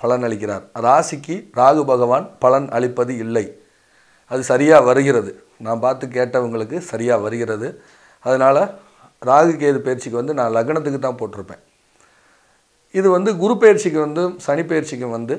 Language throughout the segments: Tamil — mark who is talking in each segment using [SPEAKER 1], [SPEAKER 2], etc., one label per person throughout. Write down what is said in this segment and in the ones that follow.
[SPEAKER 1] பலன் அளிக்கிறார் ராசிக்கு ராகு பகவான் பலன் அளிப்பது இல்லை அது சரியாக வருகிறது நான் பார்த்து கேட்டவங்களுக்கு சரியாக வருகிறது அதனால் ராகு கேது பயிற்சிக்கு வந்து நான் லக்னத்துக்கு தான் போட்டிருப்பேன் இது வந்து குரு பயிற்சிக்கு வந்து சனி பயிற்சிக்கு வந்து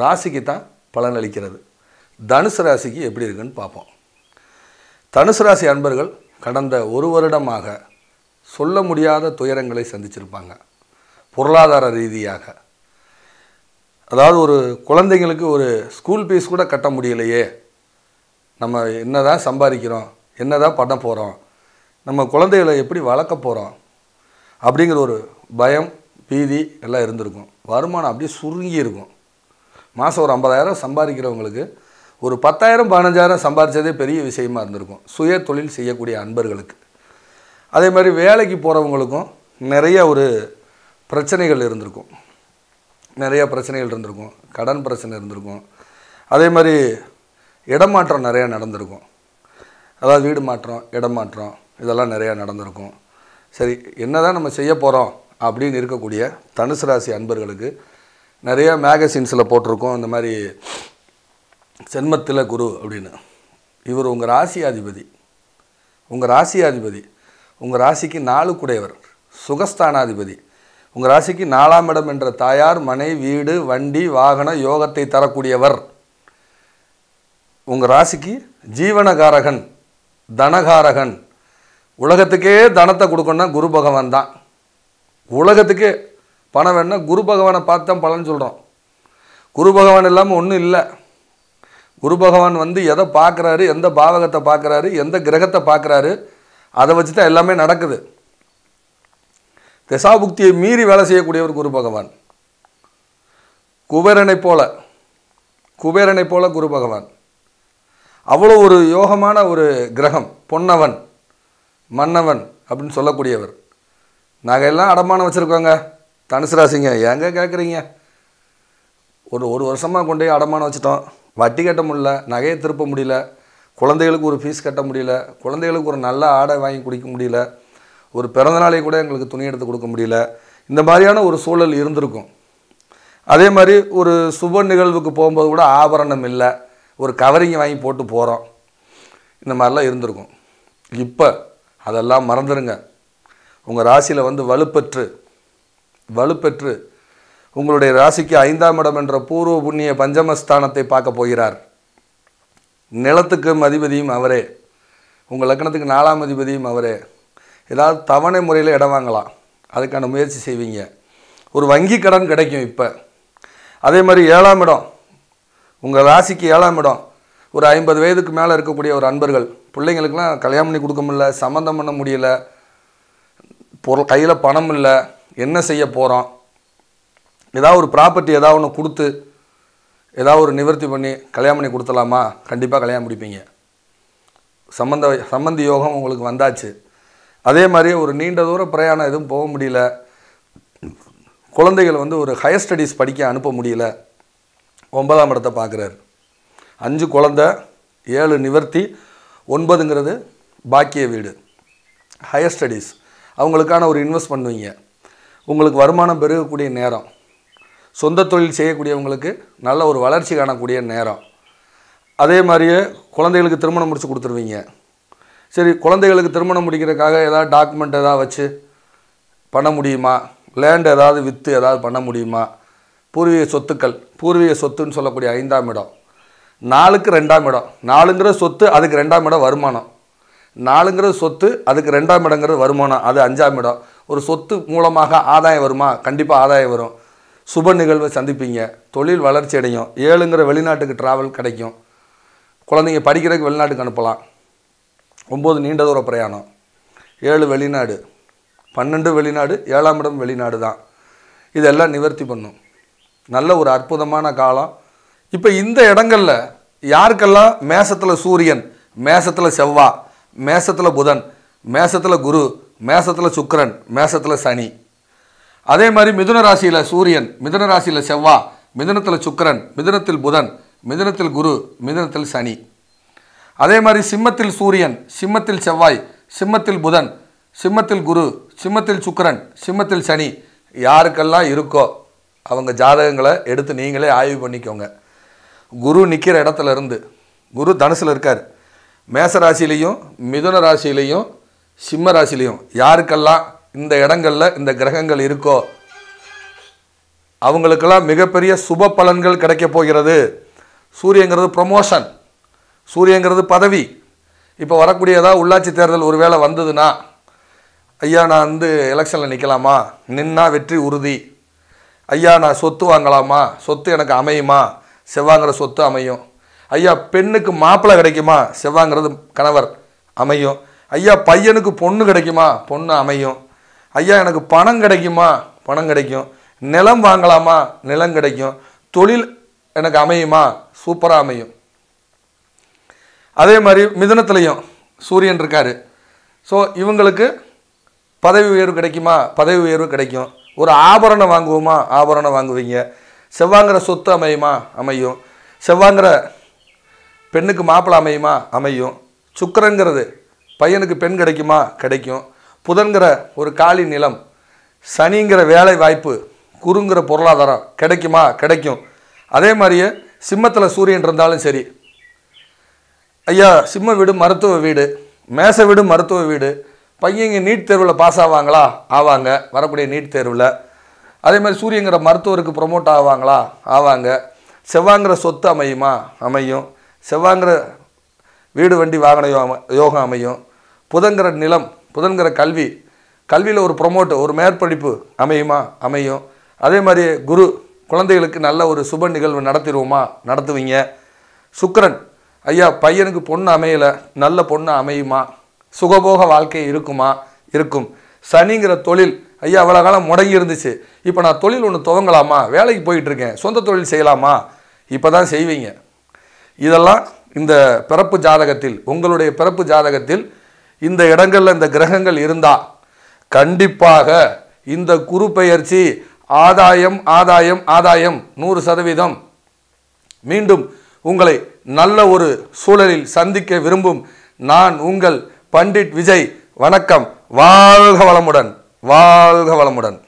[SPEAKER 1] ராசிக்கு தான் பலன் அளிக்கிறது தனுசு ராசிக்கு எப்படி இருக்குன்னு பார்ப்போம் தனுசு ராசி அன்பர்கள் கடந்த ஒரு வருடமாக சொல்ல முடியாத துயரங்களை சந்திச்சிருப்பாங்க பொருளாதார ரீதியாக அதாவது ஒரு குழந்தைங்களுக்கு ஒரு ஸ்கூல் ஃபீஸ் கூட கட்ட முடியலையே நம்ம என்ன தான் சம்பாதிக்கிறோம் என்ன தான் பண்ண போகிறோம் நம்ம குழந்தைகளை எப்படி வளர்க்க போகிறோம் அப்படிங்கிற ஒரு பயம் பீதி எல்லாம் இருந்திருக்கும் வருமானம் அப்படியே சுருங்கி இருக்கும் மாதம் ஒரு ஐம்பதாயிரம் சம்பாதிக்கிறவங்களுக்கு ஒரு பத்தாயிரம் பதினஞ்சாயிரம் சம்பாதிச்சதே பெரிய விஷயமா இருந்திருக்கும் சுய தொழில் செய்யக்கூடிய அன்பர்களுக்கு அதே மாதிரி வேலைக்கு போகிறவங்களுக்கும் நிறைய ஒரு பிரச்சனைகள் இருந்திருக்கும் நிறையா பிரச்சனைகள் இருந்திருக்கும் கடன் பிரச்சனை இருந்திருக்கும் அதே மாதிரி இடமாற்றம் நிறையா நடந்திருக்கும் அதாவது வீடு மாற்றம் இடமாற்றம் இதெல்லாம் நிறையா நடந்திருக்கும் சரி என்ன தான் நம்ம செய்ய போகிறோம் அப்படின்னு இருக்கக்கூடிய தனுசு ராசி அன்பர்களுக்கு நிறையா மேகசின்ஸில் போட்டிருக்கோம் இந்த மாதிரி சென்மத்தில் குரு அப்படின்னு இவர் உங்கள் அதிபதி உங்கள் அதிபதி உங்கள் ராசிக்கு நாலு குடையவர் சுகஸ்தானாதிபதி உங்கள் ராசிக்கு நாலாம் இடம் என்ற தாயார் மனை வீடு வண்டி வாகன யோகத்தை தரக்கூடியவர் உங்கள் ராசிக்கு ஜீவனகாரகன் தனகாரகன் உலகத்துக்கே தனத்தை கொடுக்கணும்னா குரு பகவான் தான் உலகத்துக்கே பணம் வேணும்னா குரு பகவானை பார்த்து தான் பலன் சொல்கிறோம் குரு பகவான் இல்லாமல் ஒன்றும் இல்லை குரு பகவான் வந்து எதை பார்க்குறாரு எந்த பாவகத்தை பார்க்குறாரு எந்த கிரகத்தை பார்க்குறாரு அதை வச்சு தான் எல்லாமே நடக்குது தசாபுக்தியை மீறி வேலை செய்யக்கூடியவர் குரு பகவான் குபேரனை போல குபேரனை போல குரு பகவான் அவ்வளோ ஒரு யோகமான ஒரு கிரகம் பொன்னவன் மன்னவன் அப்படின்னு சொல்லக்கூடியவர் நாங்கள் எல்லாம் அடமானம் வச்சுருக்கோங்க தனுசு ராசிங்க ஏங்க கேட்குறீங்க ஒரு ஒரு வருஷமாக கொண்டு போய் அடமானம் வச்சுட்டோம் வட்டி கட்ட முடியல நகையை திருப்ப முடியல குழந்தைகளுக்கு ஒரு ஃபீஸ் கட்ட முடியல குழந்தைகளுக்கு ஒரு நல்ல ஆடை வாங்கி குடிக்க முடியல ஒரு பிறந்தநாளை கூட எங்களுக்கு துணி எடுத்து கொடுக்க முடியல இந்த மாதிரியான ஒரு சூழல் இருந்திருக்கும் அதே மாதிரி ஒரு சுப நிகழ்வுக்கு போகும்போது கூட ஆபரணம் இல்லை ஒரு கவரிங் வாங்கி போட்டு போகிறோம் இந்த மாதிரிலாம் இருந்திருக்கும் இப்போ அதெல்லாம் மறந்துடுங்க உங்கள் ராசியில் வந்து வலுப்பெற்று வலுப்பெற்று உங்களுடைய ராசிக்கு ஐந்தாம் இடம் என்ற பூர்வ புண்ணிய பஞ்சமஸ்தானத்தை பார்க்க போகிறார் நிலத்துக்கும் அதிபதியும் அவரே உங்கள் லக்கணத்துக்கு நாலாம் அதிபதியும் அவரே ஏதாவது தவணை முறையில் இடம் வாங்கலாம் அதுக்கான முயற்சி செய்வீங்க ஒரு வங்கி கடன் கிடைக்கும் இப்போ அதே மாதிரி ஏழாம் இடம் உங்கள் ராசிக்கு ஏழாம் இடம் ஒரு ஐம்பது வயதுக்கு மேலே இருக்கக்கூடிய ஒரு அன்பர்கள் பிள்ளைங்களுக்கெல்லாம் கல்யாணம் பண்ணி கொடுக்க முடியல சம்மந்தம் பண்ண முடியல பொருள் கையில் பணம் இல்லை என்ன செய்ய போகிறோம் ஏதாவது ஒரு ப்ராப்பர்ட்டி ஏதாவது ஒன்று கொடுத்து ஏதாவது ஒரு நிவர்த்தி பண்ணி கல்யாணம் பண்ணி கொடுத்தலாமா கண்டிப்பாக கல்யாணம் முடிப்பீங்க சம்மந்த சம்மந்தி யோகம் உங்களுக்கு வந்தாச்சு அதே மாதிரி ஒரு நீண்ட தூர பிரயாணம் எதுவும் போக முடியல குழந்தைகள் வந்து ஒரு ஹையர் ஸ்டடீஸ் படிக்க அனுப்ப முடியல ஒன்பதாம் இடத்தை பார்க்குறாரு அஞ்சு குழந்த ஏழு நிவர்த்தி ஒன்பதுங்கிறது பாக்கிய வீடு ஹையர் ஸ்டடீஸ் அவங்களுக்கான ஒரு இன்வெஸ்ட் பண்ணுவீங்க உங்களுக்கு வருமானம் பெருகக்கூடிய நேரம் சொந்த தொழில் செய்யக்கூடியவங்களுக்கு நல்ல ஒரு வளர்ச்சி காணக்கூடிய நேரம் அதே மாதிரியே குழந்தைகளுக்கு திருமணம் முடித்து கொடுத்துருவீங்க சரி குழந்தைகளுக்கு திருமணம் முடிக்கிறதுக்காக ஏதாவது டாக்குமெண்ட் ஏதாவது வச்சு பண்ண முடியுமா லேண்ட் ஏதாவது விற்று ஏதாவது பண்ண முடியுமா பூர்வீக சொத்துக்கள் பூர்வீக சொத்துன்னு சொல்லக்கூடிய ஐந்தாம் இடம் நாலுக்கு ரெண்டாம் இடம் நாலுங்கிற சொத்து அதுக்கு ரெண்டாம் இடம் வருமானம் நாலுங்கிற சொத்து அதுக்கு ரெண்டாம் இடங்கிறது வருமானம் அது அஞ்சாம் இடம் ஒரு சொத்து மூலமாக ஆதாயம் வருமா கண்டிப்பாக ஆதாயம் வரும் சுப நிகழ்வை சந்திப்பீங்க தொழில் வளர்ச்சி அடையும் ஏழுங்கிற வெளிநாட்டுக்கு ட்ராவல் கிடைக்கும் குழந்தைங்க படிக்கிறதுக்கு வெளிநாட்டுக்கு அனுப்பலாம் ஒம்பது நீண்ட தூர பிரயாணம் ஏழு வெளிநாடு பன்னெண்டு வெளிநாடு ஏழாம் இடம் வெளிநாடு தான் இதெல்லாம் நிவர்த்தி பண்ணும் நல்ல ஒரு அற்புதமான காலம் இப்போ இந்த இடங்களில் யாருக்கெல்லாம் மேசத்தில் சூரியன் மேசத்தில் செவ்வா மேசத்தில் புதன் மேசத்தில் குரு மேசத்தில் சுக்கரன் மேசத்தில் சனி அதே மாதிரி மிதுன ராசியில் சூரியன் மிதுன ராசியில் செவ்வா மிதுனத்தில் சுக்கரன் மிதுனத்தில் புதன் மிதுனத்தில் குரு மிதுனத்தில் சனி அதே மாதிரி சிம்மத்தில் சூரியன் சிம்மத்தில் செவ்வாய் சிம்மத்தில் புதன் சிம்மத்தில் குரு சிம்மத்தில் சுக்கரன் சிம்மத்தில் சனி யாருக்கெல்லாம் இருக்கோ அவங்க ஜாதகங்களை எடுத்து நீங்களே ஆய்வு பண்ணிக்கோங்க குரு நிற்கிற இடத்துல இருந்து குரு தனுசில் இருக்கார் மேச ராசிலையும் மிதுன ராசிலையும் சிம்ம ராசிலையும் யாருக்கெல்லாம் இந்த இடங்களில் இந்த கிரகங்கள் இருக்கோ அவங்களுக்கெல்லாம் மிகப்பெரிய சுப பலன்கள் கிடைக்க போகிறது சூரியங்கிறது ப்ரொமோஷன் சூரியங்கிறது பதவி இப்போ வரக்கூடிய ஏதாவது உள்ளாட்சி தேர்தல் ஒரு வேளை வந்ததுன்னா ஐயா நான் வந்து எலெக்ஷனில் நிற்கலாமா நின்னா வெற்றி உறுதி ஐயா நான் சொத்து வாங்கலாமா சொத்து எனக்கு அமையுமா செவ்வாங்கிற சொத்து அமையும் ஐயா பெண்ணுக்கு மாப்பிள்ளை கிடைக்குமா செவ்வாங்கிறது கணவர் அமையும் ஐயா பையனுக்கு பொண்ணு கிடைக்குமா பொண்ணு அமையும் ஐயா எனக்கு பணம் கிடைக்குமா பணம் கிடைக்கும் நிலம் வாங்கலாமா நிலம் கிடைக்கும் தொழில் எனக்கு அமையுமா சூப்பராக அமையும் அதே மாதிரி மிதனத்துலேயும் சூரியன் இருக்கார் ஸோ இவங்களுக்கு பதவி உயர்வு கிடைக்குமா பதவி உயர்வு கிடைக்கும் ஒரு ஆபரணம் வாங்குவோமா ஆபரணம் வாங்குவீங்க செவ்வாங்கிற சொத்து அமையுமா அமையும் செவ்வாங்கிற பெண்ணுக்கு மாப்பிள்ளை அமையுமா அமையும் சுக்கரங்கிறது பையனுக்கு பெண் கிடைக்குமா கிடைக்கும் புதன்கிற ஒரு காலி நிலம் சனிங்கிற வேலை வாய்ப்பு குறுங்கிற பொருளாதாரம் கிடைக்குமா கிடைக்கும் அதே மாதிரியே சிம்மத்தில் சூரியன் இருந்தாலும் சரி ஐயா சிம்ம வீடு மருத்துவ வீடு மேச வீடு மருத்துவ வீடு பையங்க நீட் தேர்வில் பாஸ் ஆவாங்களா ஆவாங்க வரக்கூடிய நீட் தேர்வில் அதே மாதிரி சூரியங்கிற மருத்துவருக்கு ப்ரொமோட் ஆவாங்களா ஆவாங்க செவ்வாங்கிற சொத்து அமையுமா அமையும் செவ்வாங்கிற வீடு வண்டி வாகன யோகம் யோகம் அமையும் புதன்கிற நிலம் புதன்கிற கல்வி கல்வியில் ஒரு ப்ரொமோட் ஒரு மேற்படிப்பு அமையுமா அமையும் அதே மாதிரி குரு குழந்தைகளுக்கு நல்ல ஒரு சுப நிகழ்வு நடத்திடுவோமா நடத்துவீங்க சுக்கரன் ஐயா பையனுக்கு பொண்ணு அமையலை நல்ல பொண்ணு அமையுமா சுகபோக வாழ்க்கை இருக்குமா இருக்கும் சனிங்கிற தொழில் ஐயா அவ்வளோ காலம் முடங்கி இருந்துச்சு இப்போ நான் தொழில் ஒன்று துவங்கலாமா வேலைக்கு போயிட்டுருக்கேன் சொந்த தொழில் செய்யலாமா இப்போ தான் செய்வீங்க இதெல்லாம் இந்த பிறப்பு ஜாதகத்தில் உங்களுடைய பிறப்பு ஜாதகத்தில் இந்த இடங்களில் இந்த கிரகங்கள் இருந்தால் கண்டிப்பாக இந்த குறுப்பெயர்ச்சி ஆதாயம் ஆதாயம் ஆதாயம் நூறு சதவீதம் மீண்டும் உங்களை நல்ல ஒரு சூழலில் சந்திக்க விரும்பும் நான் உங்கள் பண்டிட் விஜய் வணக்கம் வாழ்க வளமுடன் வாழ்க வளமுடன்